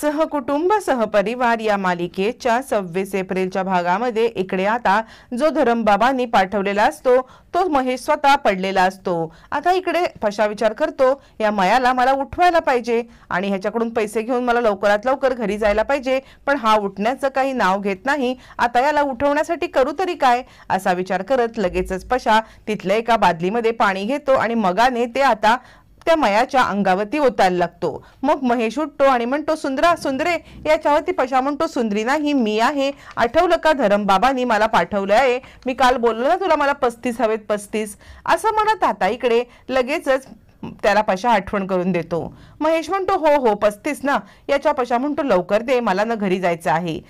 सहकुटुंब परिवार या मालिकेच्या सव्वीस एप्रिलच्या भागामध्ये इकडे आता जो धरमबाबांनी पाठवलेला असतो तो महेश स्वतः पडलेला असतो आता इकडे पशा विचार करतो या मयाला मला उठवायला पाहिजे आणि ह्याच्याकडून पैसे घेऊन मला लवकरात लवकर घरी जायला पाहिजे पण हा उठण्याचं काही नाव घेत नाही आता याला उठवण्यासाठी करू तरी काय असा विचार करत लगेचच पशा तिथल्या एका बादलीमध्ये पाणी घेतो आणि मगाने ते आता त्या मयाच्या अंगावरती ओतायला लागतो मग महेश उठतो आणि म्हणतो सुंदरा सुंदरे याच्यावरती पशा म्हणतो सुंदरी नाही मी आहे आठवलं का बाबानी मला पाठवलं आहे मी काल बोललो ना तुला मला पस्तीस हवेत पस्तीस असं म्हणत आता इकडे लगेचच त्याला पशा आठवण करून देतो महेश म्हणतो हो हो पस्तीस ना याच्या पशा म्हणतो लवकर दे मला ना घरी जायचं आहे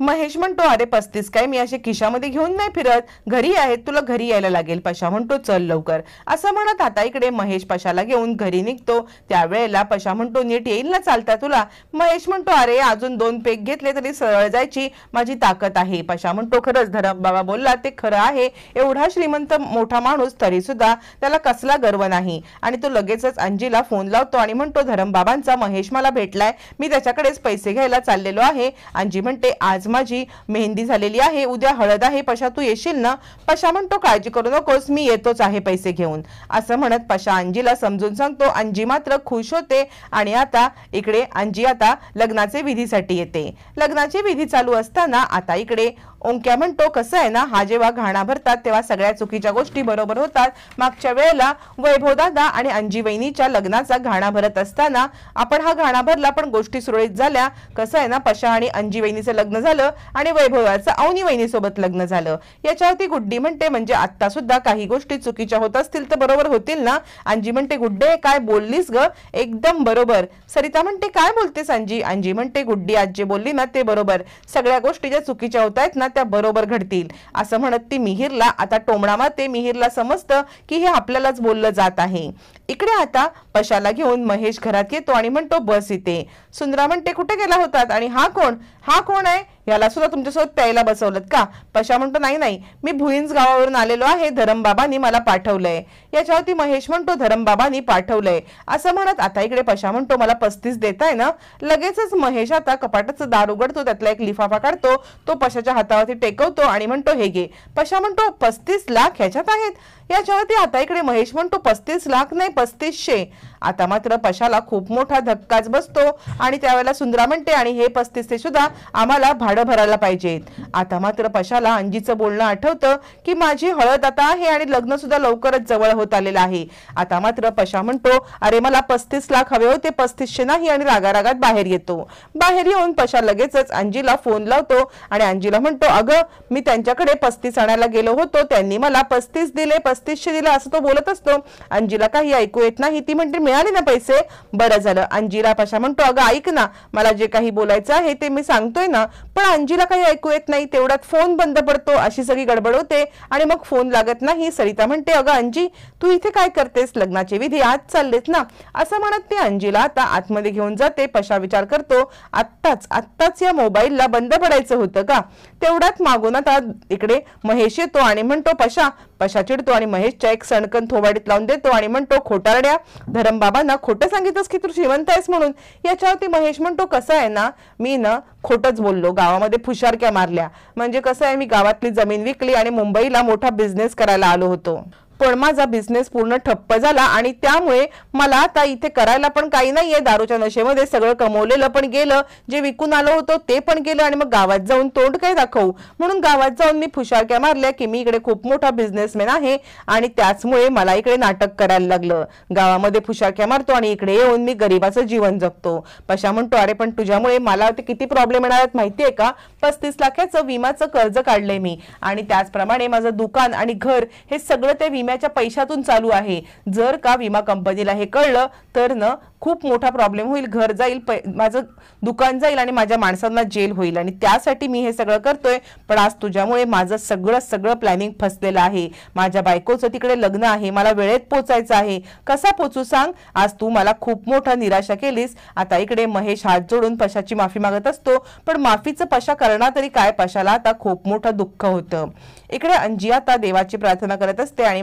महेश म्हणतो अरे पस्तीस काय मी असे खिशामध्ये घेऊन नाही फिरत घरी आहेत तुला घरी यायला लागेल पशा म्हणतो चल लवकर असं म्हणत आता इकडे महेश पशाला घेऊन घरी निघतो त्यावेळेला पशा म्हणतो नीट येईल ना चालता तुला महेश म्हणतो अरे अजून दोन पेक घेतले तरी सरळ जायची माझी ताकद आहे पशा म्हणतो खरंच धरम बाबा बोलला ते खरं आहे एवढा श्रीमंत मोठा माणूस तरी सुद्धा त्याला कसला गर्व नाही आणि तो लगेचच अंजीला फोन लावतो आणि म्हणतो धरम बाबांचा महेश मला भेटलाय मी त्याच्याकडेच पैसे घ्यायला चाललेलो आहे अंजी म्हणते आज माझी मेहंदी झालेली आहे उद्या हळद आहे पशा तू येशील ना पशा म्हणतो काळजी करू नकोस मी येतोच आहे पैसे घेऊन असं म्हणत पशा अंजीला समजून सांगतो अंजी मात्र खुश होते आणि आता इकडे अंजी आता लग्नाचे विधीसाठी येते लग्नाची विधी चालू असताना आता इकडे म्हणतो कसं आहे ना हा जेव्हा घाणा भरतात तेव्हा सगळ्या चुकीच्या गोष्टी बरोबर होतात मागच्या वेळेला वैभवदादा आणि अंजी वहिनीच्या लग्नाचा घाणा भरत असताना आपण हा घाणा भरला पण गोष्टी सुरळीत झाल्या कसं आहे ना पशा आणि अंजी वहिनीचं लग्न झालं आणि वैभवाचं अवनी वहिनीसोबत लग्न झालं याच्यावरती गुड्डी म्हणते म्हणजे आता सुद्धा काही गोष्टी चुकीच्या होत असतील तर बरोबर होतील ना अंजी म्हणते गुड्डे काय बोललीस ग एकदम बरोबर सरिता म्हणते काय बोलतेस अंजी अंजी म्हणते गुड्डी आज जे बोलली ना ते बरोबर सगळ्या गोष्टी ज्या चुकीच्या होत आहेत ना त्या बरोबर घडतील असं म्हणत ती मिहीरला आता टोमडा माते मिहिरला समजतं की हे आपल्यालाच बोललं जात आहे इकडे आता पशाला घेऊन महेश घरात येतो आणि म्हणतो बस इथे सुंदरा म्हणते कुठे गेला होतात आणि हा कोण हा कोण आहे याला सुद्धा तुमच्यासोबत प्यायला बसवलं का पशा म्हणतो नाही नाही मी भुईंज गावावरून आलेलो आहे धरमबाबांनी मला पाठवलंय याच्यावरती महेश म्हणतो धरमबाबांनी पाठवलंय असं म्हणत आता इकडे पशा म्हणतो मला पस्तीस देताय ना लगेचच महेश आता कपाटाचं दार उघडतो त्यातला एक लिफाफा काढतो तो पशाच्या हातावरती टेकवतो आणि म्हणतो हे घे पशा म्हणतो पस्तीस लाख ह्याच्यात आहेत याच्यावरती आता इकडे महेश म्हणतो पस्तीस लाख नाही पस्तीसशे आता मात्र पशाला खूप मोठा धक्काच बसतो आणि त्यावेळेला सुंदरा म्हणते आणि हे ते सुद्धा आम्हाला भाडं भरायला पाहिजेत आता मात्र पशाला अंजीचं बोलणं आठवतं की माझी हळद आता आहे आणि लग्न सुद्धा लवकरच जवळ होत आलेलं आहे आता मात्र पशा म्हणतो अरे मला पस्तीस लाख हवे होते पस्तीसशे नाही आणि रागारागात बाहेर येतो बाहेर येऊन पशा लगेचच अंजीला फोन लावतो आणि अंजीला म्हणतो अगं मी त्यांच्याकडे पस्तीस आणायला गेलो होतो त्यांनी मला पस्तीस दिले पस्तीस पस्तीसशे दिला असं तो बोलत असतो अंजीला काही ऐकू येत नाही ती म्हणते मिळाले ना पैसे बरं झालं अंजीला पशा म्हणतो अगं ऐक ना मला जे काही बोलायचं आहे ते मी सांगतोय ना पण अंजीला काही ऐकू येत नाही तेवढ्यात फोन बंद पडतो अशी सगळी गडबड होते आणि मग फोन लागत नाही सरिता म्हणते अगं अंजी तू इथे काय करतेस लग्नाचे विधी आज चाललेत ना असं म्हणत ती अंजीला आता आतमध्ये घेऊन जाते पशा विचार करतो आत्ताच आत्ताच या मोबाईलला बंद पडायचं होतं का तेवढ्यात मागून आता इकडे महेश येतो आणि म्हणतो पशा पशा चिडतो आणि महेशच्या एक सणकन थोबाडीत लावून देतो आणि म्हणतो खोटारड्या धरमबाबांना खोटं सांगितलंस की तू श्रीमंत आहेस म्हणून याच्यावरती महेश म्हणतो कसं आहे ना मी ना खोटच बोललो गावामध्ये फुशारक्या मारल्या म्हणजे कसं आहे मी गावातली जमीन विकली आणि मुंबईला मोठा बिझनेस करायला आलो होतो पण माझा बिझनेस पूर्ण ठप्प झाला आणि त्यामुळे मला आता इथे करायला पण काही नाहीये दारूच्या नशेमध्ये सगळं कमवलेलं पण गेलं जे विकून आलो होतो ते पण गेलं आणि मग गावात जाऊन तोंड काय दाखवू म्हणून गावात जाऊन मी फुशारक्या मारल्या की मी इकडे खूप मोठा बिझनेसमॅन आहे आणि त्याचमुळे मला इकडे नाटक करायला लागलं गावामध्ये फुशारक्या मारतो आणि इकडे येऊन मी गरीबाचं जीवन जगतो पशा म्हणतो अरे पण तुझ्यामुळे मला ते किती प्रॉब्लेम येणार आहेत आहे का पस्तीस लाखाचं विमाचं कर्ज काढलंय मी आणि त्याचप्रमाणे माझं दुकान आणि घर हे सगळं ते विमा विम्याच्या पैशातून चालू आहे जर का विमा कंपनीला हे कळलं तर न खूप मोठा प्रॉब्लेम होईल घर जाईल माझं दुकान जाईल आणि माझ्या माणसांना जेल होईल आणि त्यासाठी मी हे सगळं करतोय पण आज तुझ्यामुळे माझं सगळं सगळं प्लॅनिंग फसलेलं आहे माझ्या बायकोचं तिकडे लग्न आहे मला वेळेत पोचायचं आहे कसा पोचू सांग आज तू मला खूप मोठा निराशा केलीस आता इकडे महेश हात जोडून पशाची माफी मागत असतो पण माफीचं पशा करणार तरी काय पशाला आता खूप मोठं दुःख होतं इकडे अंजी आता देवाची प्रार्थना करत असते आणि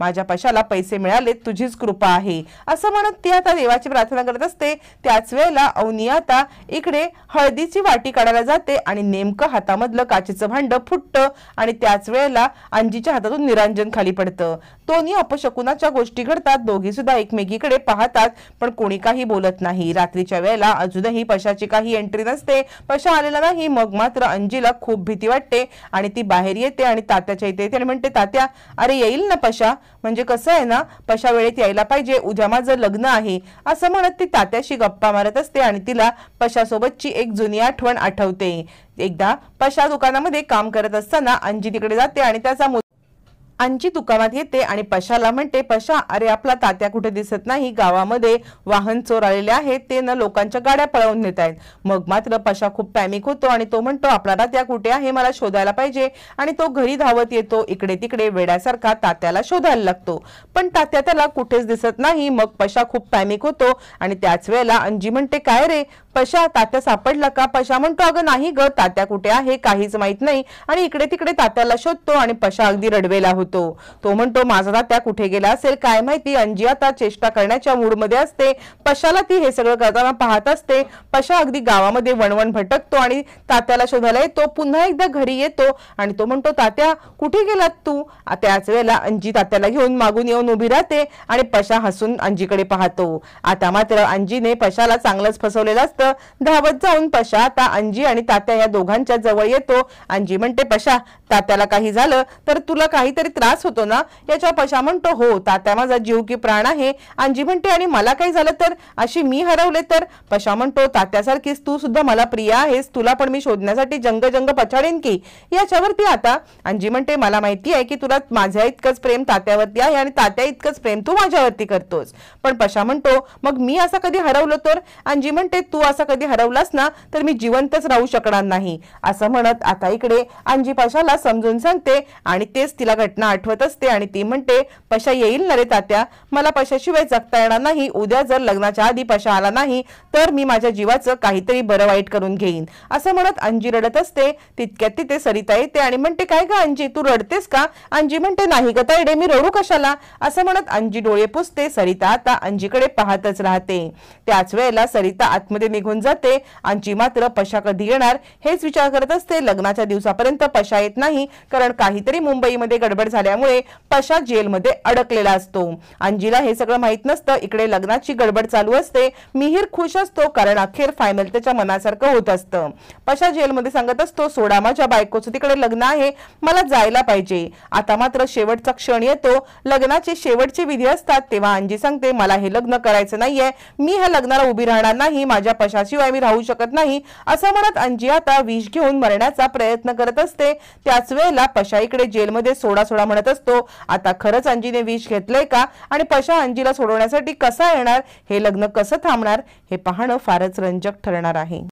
माझ्या पशाला पैसे मिळाले तुझीच कृपा आहे असं म्हणत ती आता देवाची प्रार्थना करत असते त्याच वेळेला अवनी आता इकडे हळदीची वाटी काढायला जाते आणि नेमकं हातामधलं काचेचं भांड फुटत आणि त्याच वेळेला अंजीच्या हातातून निरांजन खाली पडतं दोन्ही अपशकुनाच्या गोष्टी घडतात दोघी सुद्धा एकमेकीकडे पाहतात पण कोणी काही बोलत नाही रात्रीच्या वेळेला अजूनही पशाची काही एंट्री नसते पशा आलेला नाही मग मात्र अंजीला खूप भीती वाटते आणि ती बाहेर येते आणि तात्याच्या इथे येते आणि म्हणते तात्या अरे येईल ना पशा म्हणजे कसं आहे ना पशा वेळेत यायला पाहिजे उद्या माझं लग्न आहे असं म्हणत ती तात्याशी गप्पा मारत असते आणि तिला पशासोबतची एक जुनी आठवण आठवते एकदा पशा दुकानामध्ये काम करत असताना अंजी तिकडे जाते आणि त्याचा अंजी दुकानात येते आणि पशाला म्हणते पशा अरे आपला तात्या कुठे दिसत नाही गावामध्ये वाहन चोर आलेले आहेत ते न लोकांच्या गाड्या पळवून नेत आहेत मग मात्र पशा खूप पॅमिक होतो आणि तो म्हणतो आपला तात्या कुठे आहे मला शोधायला पाहिजे आणि तो घरी धावत येतो इकडे तिकडे वेड्यासारखा तात्याला शोधायला लागतो पण तात्या त्याला कुठेच दिसत नाही मग पशा खूप पॅमिक होतो आणि त्याच वेळेला अंजी म्हणते काय रे पशा तात्या सापडला का पशा म्हणतो अगं नाही ग तात्या कुठे आहे काहीच माहित नाही आणि इकडे तिकडे तात्याला शोधतो आणि पशा अगदी रडवेला होतो तो म्हणतो माझा तात्या कुठे गेला असेल काय माहिती अंजी आता चेष्टा करण्याच्या मूडमध्ये असते पशाला ती हे सगळं करताना पाहत असते पशा अगदी गावामध्ये वणवण भटकतो आणि तात्याला शोधायला येतो पुन्हा एकदा घरी येतो आणि तो म्हणतो तात्या कुठे गेलात तू त्याच वेळेला अंजी तात्याला घेऊन मागून येऊन उभी राहते आणि पशा हसून अंजीकडे पाहतो आता मात्र अंजीने पशाला चांगलंच फसवलेलं असतं असतं धावत जाऊन पशा आता अंजी आणि तात्या या दोघांच्या जवळ येतो अंजी म्हणते पशा तात्याला काही झालं तर तुला काहीतरी त्रास होतो ना याच्या पशा म्हणतो हो तात्या माझा जीव की प्राण आहे अंजी म्हणते आणि मला काही झालं तर अशी मी हरवले तर पशा म्हणतो तात्यासारखीच तू सुद्धा मला प्रिय आहेस तुला पण मी शोधण्यासाठी जंग जंग पछाडेन की याच्यावरती आता अंजी म्हणते मला माहिती आहे की तुला माझ्या इतकंच प्रेम तात्यावरती आहे आणि तात्या इतकंच प्रेम तू माझ्यावरती करतोस पण पशा म्हणतो मग मी असं कधी हरवलो तर अंजी म्हणते तू असा कधी हरवलास ना तर मी जिवंतच राहू शकणार नाही असं म्हणत आता इकडे अंजी पशाला समजून सांगते आणि तेच तिला घटना आठवत असते आणि ती म्हणते पशा येईल ना रे तात्या मला पशाशिवाय जगता येणार नाही उद्या जर लग्नाच्या आधी पशा आला नाही तर मी माझ्या जीवाचं काहीतरी बरं वाईट करून घेईन असं म्हणत अंजी रडत असते तितक्यात तिथे सरिता येते आणि म्हणते काय ग अंजी तू रडतेस का अंजी म्हणते नाही ग ताईडे मी रडू कशाला असं म्हणत अंजी डोळे पुसते सरिता आता अंजीकडे पाहतच राहते त्याच वेळेला सरिता आतमध्ये निघून जाते आणि मात्र पशा कधी येणार हेच विचार करत असते लग्नाच्या दिवसापर्यंत पशा येत नाही कारण काहीतरी मुंबईमध्ये गडबड झाल्यामुळे पशा जेलमध्ये अडकलेला असतो अंजीला हे सगळं माहित नसतं इकडे लग्नाची गडबड चालू असते मिहीर खुश असतो कारण अखेर फायनल त्याच्या मनासारखं होत असतं पशा जेलमध्ये सांगत असतो सोडा माझ्या बायकोचं तिकडे लग्न आहे मला जायला पाहिजे आता मात्र शेवटचा क्षण येतो लग्नाचे शेवटचे विधी असतात तेव्हा अंजी सांगते मला हे लग्न करायचं नाहीये मी ह्या लग्नाला उभी राहणार नाही माझ्या कशाशिवाय मी राहू शकत नाही असं म्हणत अंजी आता विष घेऊन मरण्याचा प्रयत्न करत असते त्याच वेळेला पशाईकडे जेलमध्ये सोडा सोडा म्हणत असतो आता खरंच अंजीने विष घेतलंय का आणि पशा अंजीला सोडवण्यासाठी कसा येणार हे लग्न कसं थांबणार हे पाहणं फारच रंजक ठरणार आहे